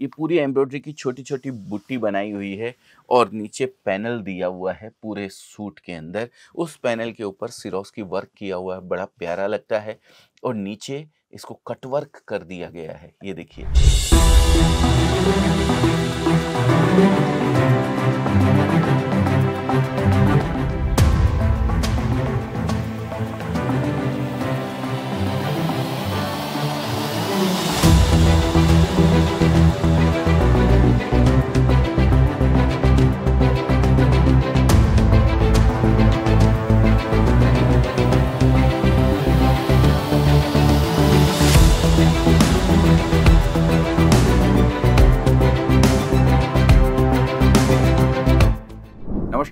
ये पूरी एम्ब्रॉयडरी की छोटी छोटी बुट्टी बनाई हुई है और नीचे पैनल दिया हुआ है पूरे सूट के अंदर उस पैनल के ऊपर सिरोस की वर्क किया हुआ है बड़ा प्यारा लगता है और नीचे इसको कटवर्क कर दिया गया है ये देखिए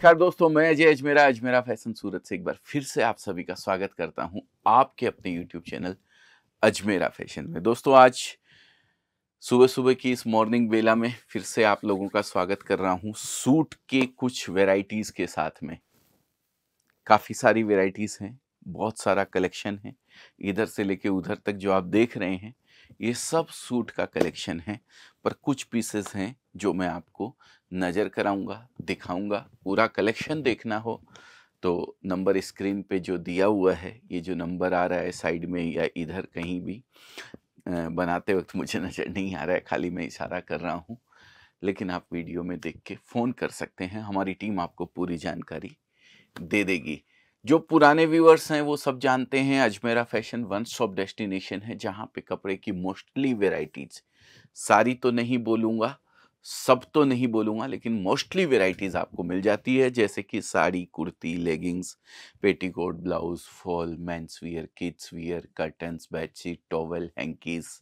नमस्कार दोस्तों मैं अजय अजमेरा अजमेरा फैशन सूरत से एक बार फिर से आप सभी का स्वागत करता हूं आपके अपने यूट्यूब चैनल अजमेरा फैशन में दोस्तों आज सुबह सुबह की इस मॉर्निंग बेला में फिर से आप लोगों का स्वागत कर रहा हूं सूट के कुछ वेराइटीज़ के साथ में काफ़ी सारी वेराइटीज़ हैं बहुत सारा कलेक्शन है इधर से लेके उधर तक जो आप देख रहे हैं ये सब सूट का कलेक्शन है पर कुछ पीसेस हैं जो मैं आपको नज़र कराऊंगा दिखाऊंगा पूरा कलेक्शन देखना हो तो नंबर स्क्रीन पे जो दिया हुआ है ये जो नंबर आ रहा है साइड में या इधर कहीं भी बनाते वक्त मुझे नज़र नहीं आ रहा है खाली मैं इशारा कर रहा हूँ लेकिन आप वीडियो में देख के फ़ोन कर सकते हैं हमारी टीम आपको पूरी जानकारी दे देगी जो पुराने व्यूअर्स हैं वो सब जानते हैं Ajmera fashion one stop destination है जहाँ पे कपड़े की मोस्टली वेराइटीज़ सारी तो नहीं बोलूँगा सब तो नहीं बोलूँगा लेकिन मोस्टली वेराइटीज़ आपको मिल जाती है जैसे कि sari kurti leggings petticoat blouse fall men's wear kids wear curtains bedsheet towel hankies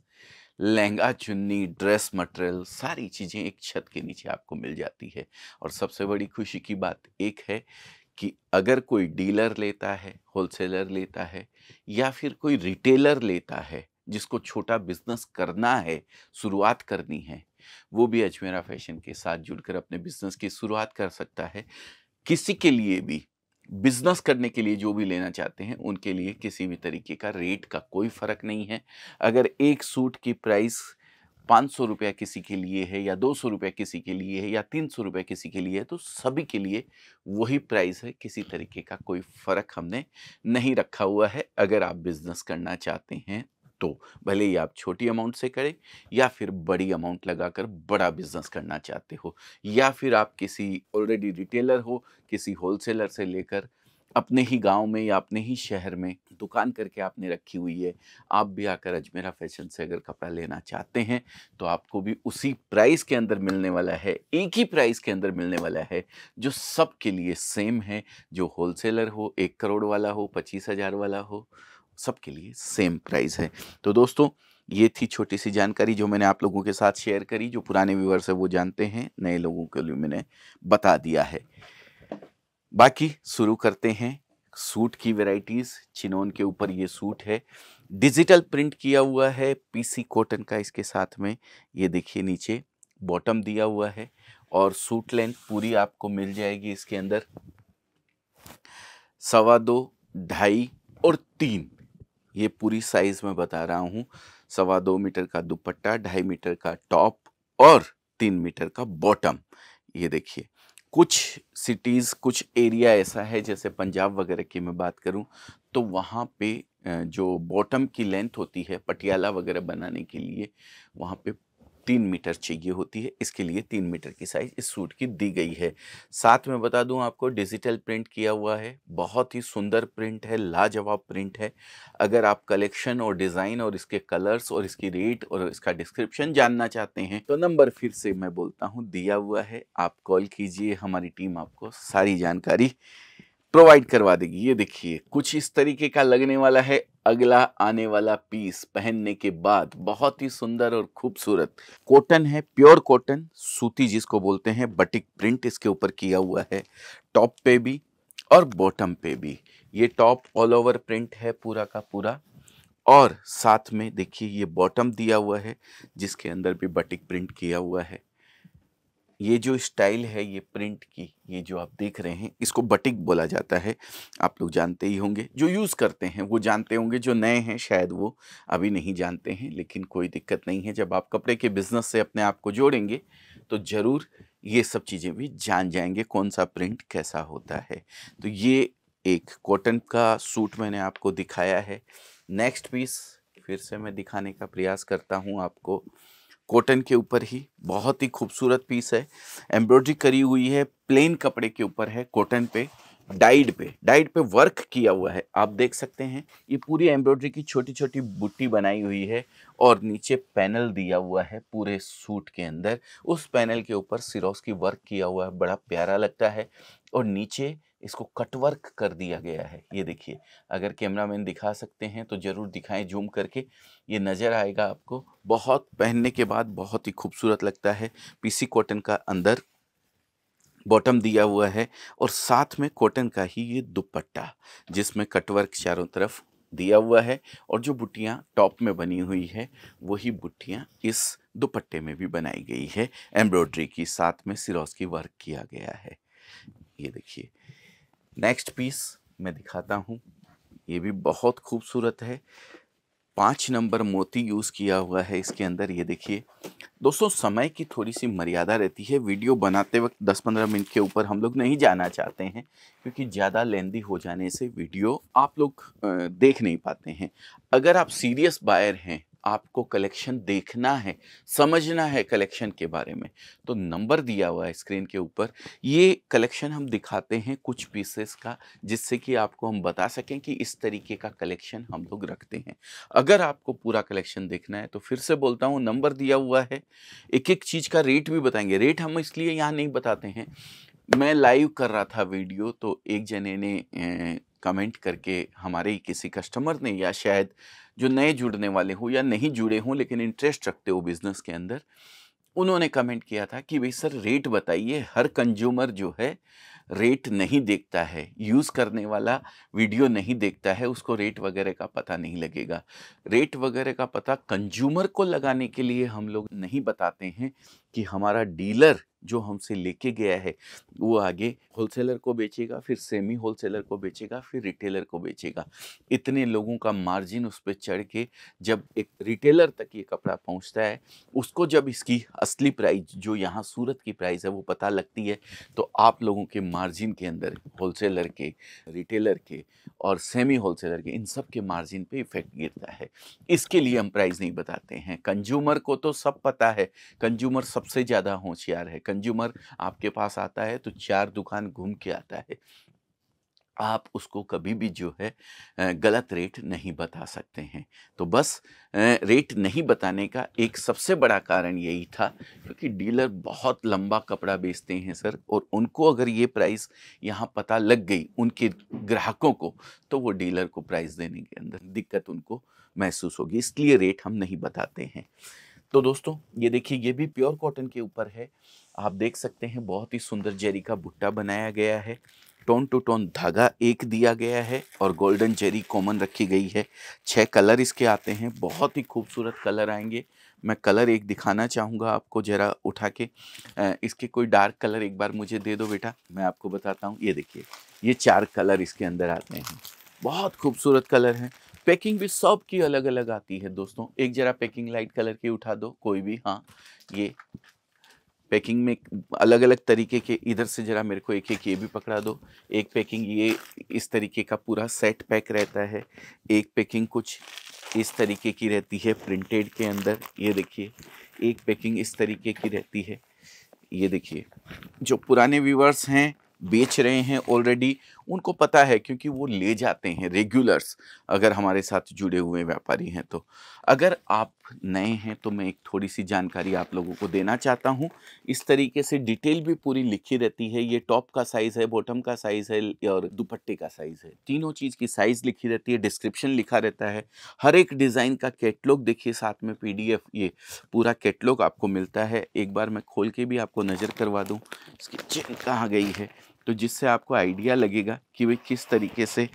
lehenga chunni dress material सारी चीज़ें एक छत के नीचे आपको मिल जाती है और सबसे बड़ी खुशी की बात एक है कि अगर कोई डीलर लेता है होलसेलर लेता है या फिर कोई रिटेलर लेता है जिसको छोटा बिजनेस करना है शुरुआत करनी है वो भी अजमेरा फैशन के साथ जुड़कर अपने बिजनेस की शुरुआत कर सकता है किसी के लिए भी बिजनेस करने के लिए जो भी लेना चाहते हैं उनके लिए किसी भी तरीके का रेट का कोई फ़र्क नहीं है अगर एक सूट की प्राइस पाँच सौ रुपया किसी के लिए है या दो सौ रुपया किसी के लिए है या तीन सौ रुपया किसी के लिए है तो सभी के लिए वही प्राइस है किसी तरीके का कोई फ़र्क हमने नहीं रखा हुआ है अगर आप बिज़नेस करना चाहते हैं तो भले ही आप छोटी अमाउंट से करें या फिर बड़ी अमाउंट लगाकर बड़ा बिजनेस करना चाहते हो या फिर आप किसी ऑलरेडी रिटेलर हो किसी होलसेलर से लेकर अपने ही गांव में या अपने ही शहर में दुकान करके आपने रखी हुई है आप भी आकर अजमेरा फैशन से अगर कपड़ा लेना चाहते हैं तो आपको भी उसी प्राइस के अंदर मिलने वाला है एक ही प्राइस के अंदर मिलने वाला है जो सबके लिए सेम है जो होलसेलर हो एक करोड़ वाला हो पच्चीस हज़ार वाला हो सबके लिए सेम प्राइस है तो दोस्तों ये थी छोटी सी जानकारी जो मैंने आप लोगों के साथ शेयर करी जो पुराने व्यूवर्स है वो जानते हैं नए लोगों के लिए मैंने बता दिया है बाकी शुरू करते हैं सूट की वेराइटीज़ चिनोन के ऊपर ये सूट है डिजिटल प्रिंट किया हुआ है पीसी कॉटन का इसके साथ में ये देखिए नीचे बॉटम दिया हुआ है और सूट लेंथ पूरी आपको मिल जाएगी इसके अंदर सवा दो ढाई और तीन ये पूरी साइज़ में बता रहा हूँ सवा दो मीटर का दुपट्टा ढाई मीटर का टॉप और तीन मीटर का बॉटम ये देखिए कुछ सिटीज़ कुछ एरिया ऐसा है जैसे पंजाब वगैरह की मैं बात करूं तो वहाँ पे जो बॉटम की लेंथ होती है पटियाला वगैरह बनाने के लिए वहाँ पे तीन मीटर चाहिए होती है इसके लिए तीन मीटर की साइज़ इस सूट की दी गई है साथ में बता दूं आपको डिजिटल प्रिंट किया हुआ है बहुत ही सुंदर प्रिंट है लाजवाब प्रिंट है अगर आप कलेक्शन और डिज़ाइन और इसके कलर्स और इसकी रेट और इसका डिस्क्रिप्शन जानना चाहते हैं तो नंबर फिर से मैं बोलता हूँ दिया हुआ है आप कॉल कीजिए हमारी टीम आपको सारी जानकारी प्रोवाइड करवा देगी ये देखिए कुछ इस तरीके का लगने वाला है अगला आने वाला पीस पहनने के बाद बहुत ही सुंदर और खूबसूरत कॉटन है प्योर कॉटन सूती जिसको बोलते हैं बटिक प्रिंट इसके ऊपर किया हुआ है टॉप पे भी और बॉटम पे भी ये टॉप ऑल ओवर प्रिंट है पूरा का पूरा और साथ में देखिए ये बॉटम दिया हुआ है जिसके अंदर भी बटिक प्रिंट किया हुआ है ये जो स्टाइल है ये प्रिंट की ये जो आप देख रहे हैं इसको बटिक बोला जाता है आप लोग जानते ही होंगे जो यूज़ करते हैं वो जानते होंगे जो नए हैं शायद वो अभी नहीं जानते हैं लेकिन कोई दिक्कत नहीं है जब आप कपड़े के बिज़नेस से अपने आप को जोड़ेंगे तो ज़रूर ये सब चीज़ें भी जान जाएंगे कौन सा प्रिंट कैसा होता है तो ये एक कॉटन का सूट मैंने आपको दिखाया है नेक्स्ट पीस फिर से मैं दिखाने का प्रयास करता हूँ आपको કોટન કે ઉપર હી બહોત હી ખુબસુરત પીસ હે એમ્બ્રોઇડરી કરી હુઈ હૈ પ્લેન કપડે કે ઉપર હે કોટન પે डाइड पे डाइड पे वर्क किया हुआ है आप देख सकते हैं ये पूरी एम्ब्रॉयडरी की छोटी छोटी बुट्टी बनाई हुई है और नीचे पैनल दिया हुआ है पूरे सूट के अंदर उस पैनल के ऊपर सिरोस की वर्क किया हुआ है बड़ा प्यारा लगता है और नीचे इसको कटवर्क कर दिया गया है ये देखिए अगर कैमरामैन दिखा सकते हैं तो ज़रूर दिखाएं जूम करके ये नज़र आएगा आपको बहुत पहनने के बाद बहुत ही खूबसूरत लगता है पीसी कॉटन का अंदर बॉटम दिया हुआ है और साथ में कॉटन का ही ये दुपट्टा जिसमें कटवर्क चारों तरफ दिया हुआ है और जो बुटियाँ टॉप में बनी हुई है वही बुटियाँ इस दुपट्टे में भी बनाई गई है एम्ब्रॉयड्री की साथ में सिरोस की वर्क किया गया है ये देखिए नेक्स्ट पीस मैं दिखाता हूँ ये भी बहुत खूबसूरत है पाँच नंबर मोती यूज़ किया हुआ है इसके अंदर ये देखिए दोस्तों समय की थोड़ी सी मर्यादा रहती है वीडियो बनाते वक्त 10-15 मिनट के ऊपर हम लोग नहीं जाना चाहते हैं क्योंकि ज़्यादा लेंदी हो जाने से वीडियो आप लोग देख नहीं पाते हैं अगर आप सीरियस बायर हैं आपको कलेक्शन देखना है समझना है कलेक्शन के बारे में तो नंबर दिया हुआ है स्क्रीन के ऊपर ये कलेक्शन हम दिखाते हैं कुछ पीसेस का जिससे कि आपको हम बता सकें कि इस तरीके का कलेक्शन हम लोग रखते हैं अगर आपको पूरा कलेक्शन देखना है तो फिर से बोलता हूँ नंबर दिया हुआ है एक एक चीज़ का रेट भी बताएंगे रेट हम इसलिए यहाँ नहीं बताते हैं मैं लाइव कर रहा था वीडियो तो एक जने ने कमेंट करके हमारे किसी कस्टमर ने या शायद जो नए जुड़ने वाले हो या नहीं जुड़े हों लेकिन इंटरेस्ट रखते हो बिज़नेस के अंदर उन्होंने कमेंट किया था कि भाई सर रेट बताइए हर कंज्यूमर जो है रेट नहीं देखता है यूज़ करने वाला वीडियो नहीं देखता है उसको रेट वगैरह का पता नहीं लगेगा रेट वगैरह का पता कंज्यूमर को लगाने के लिए हम लोग नहीं बताते हैं कि हमारा डीलर जो हमसे लेके गया है वो आगे होलसेलर को बेचेगा फिर सेमी होलसेलर को बेचेगा फिर रिटेलर को बेचेगा इतने लोगों का मार्जिन उस पर चढ़ के जब एक रिटेलर तक ये कपड़ा पहुंचता है उसको जब इसकी असली प्राइस जो यहाँ सूरत की प्राइस है वो पता लगती है तो आप लोगों के मार्जिन के अंदर होलसेलर के रिटेलर के और सेमी होलसेलर के इन सब के मार्जिन पर इफेक्ट गिरता है इसके लिए हम प्राइस नहीं बताते हैं कंज्यूमर को तो सब पता है कंज्यूमर सब सबसे ज़्यादा होशियार है कंज्यूमर आपके पास आता है तो चार दुकान घूम के आता है आप उसको कभी भी जो है गलत रेट नहीं बता सकते हैं तो बस रेट नहीं बताने का एक सबसे बड़ा कारण यही था क्योंकि डीलर बहुत लंबा कपड़ा बेचते हैं सर और उनको अगर ये प्राइस यहाँ पता लग गई उनके ग्राहकों को तो वो डीलर को प्राइस देने के अंदर दिक्कत उनको महसूस होगी इसलिए रेट हम नहीं बताते हैं तो दोस्तों ये देखिए ये भी प्योर कॉटन के ऊपर है आप देख सकते हैं बहुत ही सुंदर जेरी का भुट्टा बनाया गया है टोन टू टोन धागा एक दिया गया है और गोल्डन जेरी कॉमन रखी गई है छह कलर इसके आते हैं बहुत ही खूबसूरत कलर आएंगे मैं कलर एक दिखाना चाहूँगा आपको ज़रा उठा के इसके कोई डार्क कलर एक बार मुझे दे दो बेटा मैं आपको बताता हूँ ये देखिए ये चार कलर इसके अंदर आते हैं बहुत खूबसूरत कलर हैं पैकिंग भी सब की अलग अलग आती है दोस्तों एक जरा पैकिंग लाइट कलर की उठा दो कोई भी हाँ ये पैकिंग में अलग अलग तरीके के इधर से ज़रा मेरे को एक एक ये भी पकड़ा दो एक पैकिंग ये इस तरीके का पूरा सेट पैक रहता है एक पैकिंग कुछ इस तरीके की रहती है प्रिंटेड के अंदर ये देखिए एक पैकिंग इस तरीके की रहती है ये देखिए जो पुराने व्यूवर्स हैं बेच रहे हैं ऑलरेडी उनको पता है क्योंकि वो ले जाते हैं रेगुलर्स अगर हमारे साथ जुड़े हुए व्यापारी हैं तो अगर आप नए हैं तो मैं एक थोड़ी सी जानकारी आप लोगों को देना चाहता हूँ इस तरीके से डिटेल भी पूरी लिखी रहती है ये टॉप का साइज़ है बॉटम का साइज़ है और दुपट्टे का साइज़ है तीनों चीज़ की साइज़ लिखी रहती है डिस्क्रिप्शन लिखा रहता है हर एक डिज़ाइन का कैटलॉग देखिए साथ में पी ये पूरा कैटलॉग आपको मिलता है एक बार मैं खोल के भी आपको नज़र करवा दूँ इसकी चेन कहाँ गई है तो जिससे आपको आइडिया लगेगा कि वे किस तरीके से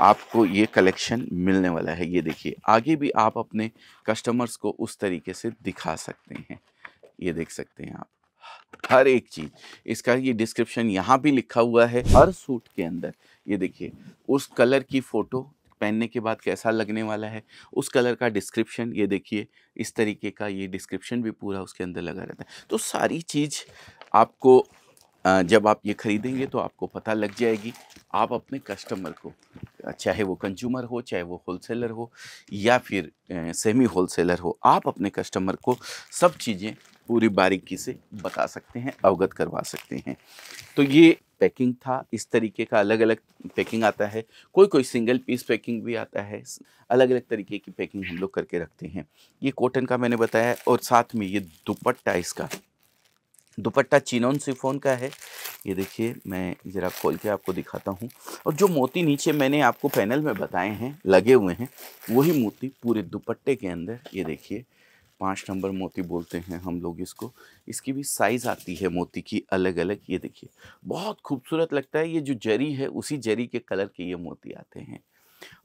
आपको ये कलेक्शन मिलने वाला है ये देखिए आगे भी आप अपने कस्टमर्स को उस तरीके से दिखा सकते हैं ये देख सकते हैं आप हर एक चीज़ इसका ये डिस्क्रिप्शन यहाँ भी लिखा हुआ है हर सूट के अंदर ये देखिए उस कलर की फ़ोटो पहनने के बाद कैसा लगने वाला है उस कलर का डिस्क्रिप्शन ये देखिए इस तरीके का ये डिस्क्रिप्शन भी पूरा उसके अंदर लगा रहता है तो सारी चीज़ आपको जब आप ये ख़रीदेंगे तो आपको पता लग जाएगी आप अपने कस्टमर को चाहे वो कंज्यूमर हो चाहे वो होलसेलर हो या फिर सेमी होलसेलर हो आप अपने कस्टमर को सब चीज़ें पूरी बारीकी से बता सकते हैं अवगत करवा सकते हैं तो ये पैकिंग था इस तरीके का अलग अलग पैकिंग आता है कोई कोई सिंगल पीस पैकिंग भी आता है अलग अलग तरीके की पैकिंग हम लोग करके रखते हैं ये कॉटन का मैंने बताया और साथ में ये दुपट्टा इसका दुपट्टा चिनोन सिफोन का है ये देखिए मैं ज़रा खोल के आपको दिखाता हूँ और जो मोती नीचे मैंने आपको पैनल में बताए हैं लगे हुए हैं वही मोती पूरे दुपट्टे के अंदर ये देखिए पाँच नंबर मोती बोलते हैं हम लोग इसको इसकी भी साइज़ आती है मोती की अलग अलग ये देखिए बहुत खूबसूरत लगता है ये जो जरी है उसी जरी के कलर के ये मोती आते हैं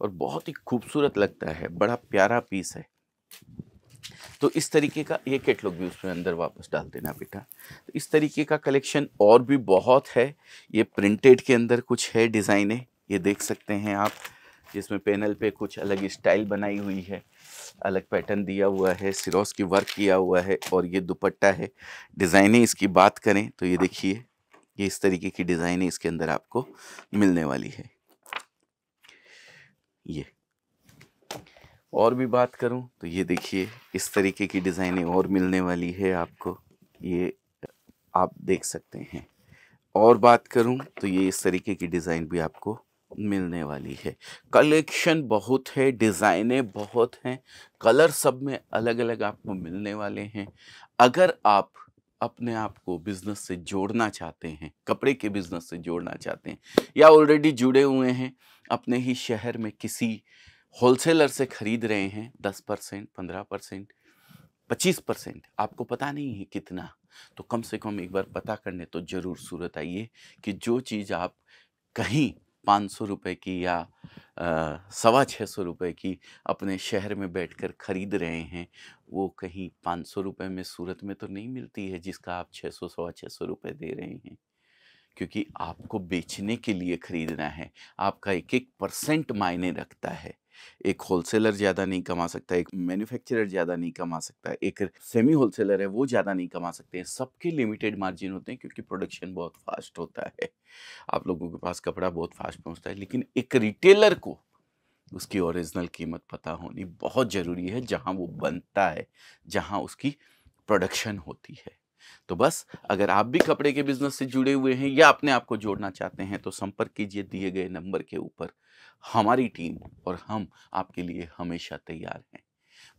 और बहुत ही खूबसूरत लगता है बड़ा प्यारा पीस है तो इस तरीके का ये कैटलॉग भी उसमें अंदर वापस डाल देना बेटा तो इस तरीके का कलेक्शन और भी बहुत है ये प्रिंटेड के अंदर कुछ है डिज़ाइने ये देख सकते हैं आप जिसमें पैनल पे कुछ अलग स्टाइल बनाई हुई है अलग पैटर्न दिया हुआ है सिरोस की वर्क किया हुआ है और ये दुपट्टा है डिज़ाइनें इसकी बात करें तो ये देखिए ये इस तरीके की डिज़ाइनें इसके अंदर आपको मिलने वाली है ये और भी बात करूं तो ये देखिए इस तरीके की डिज़ाइनें और मिलने वाली है आपको ये आप देख सकते हैं और बात करूं तो ये इस तरीके की डिज़ाइन भी आपको मिलने वाली है कलेक्शन बहुत है डिज़ाइनें बहुत हैं कलर सब में अलग अलग आपको मिलने वाले हैं अगर आप अपने आप को बिज़नेस से जोड़ना चाहते हैं कपड़े के बिज़नेस से जोड़ना चाहते हैं या ऑलरेडी जुड़े हुए हैं अपने ही शहर में किसी होलसेलर से खरीद रहे हैं दस परसेंट पंद्रह परसेंट पच्चीस परसेंट आपको पता नहीं है कितना तो कम से कम एक बार पता करने तो ज़रूर सूरत आइए कि जो चीज़ आप कहीं पाँच सौ रुपये की या सवा छः सौ रुपये की अपने शहर में बैठकर ख़रीद रहे हैं वो कहीं पाँच सौ रुपये में सूरत में तो नहीं मिलती है जिसका आप छः सौ सवा छः सौ रुपये दे रहे हैं क्योंकि आपको बेचने के लिए ख़रीदना है आपका एक एक परसेंट मायने रखता है एक होलसेलर ज़्यादा नहीं कमा सकता एक मैन्युफैक्चरर ज़्यादा नहीं कमा सकता एक सेमी होलसेलर है वो ज़्यादा नहीं कमा सकते हैं सबके लिमिटेड मार्जिन होते हैं क्योंकि प्रोडक्शन बहुत फास्ट होता है आप लोगों के पास कपड़ा बहुत फास्ट पहुँचता है लेकिन एक रिटेलर को उसकी ओरिजिनल कीमत पता होनी बहुत ज़रूरी है जहाँ वो बनता है जहाँ उसकी प्रोडक्शन होती है तो बस अगर आप भी कपड़े के बिजनेस से जुड़े हुए हैं या अपने आप को जोड़ना चाहते हैं तो संपर्क कीजिए दिए गए नंबर के ऊपर हमारी टीम और हम आपके लिए हमेशा तैयार हैं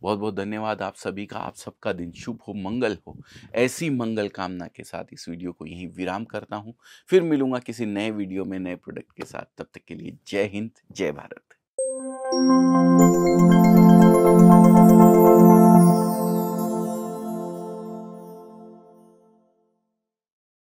बहुत बहुत धन्यवाद आप सभी का आप सबका दिन शुभ हो मंगल हो ऐसी मंगल कामना के साथ इस वीडियो को यहीं विराम करता हूं फिर मिलूंगा किसी नए वीडियो में नए प्रोडक्ट के साथ तब तक के लिए जय हिंद जय भारत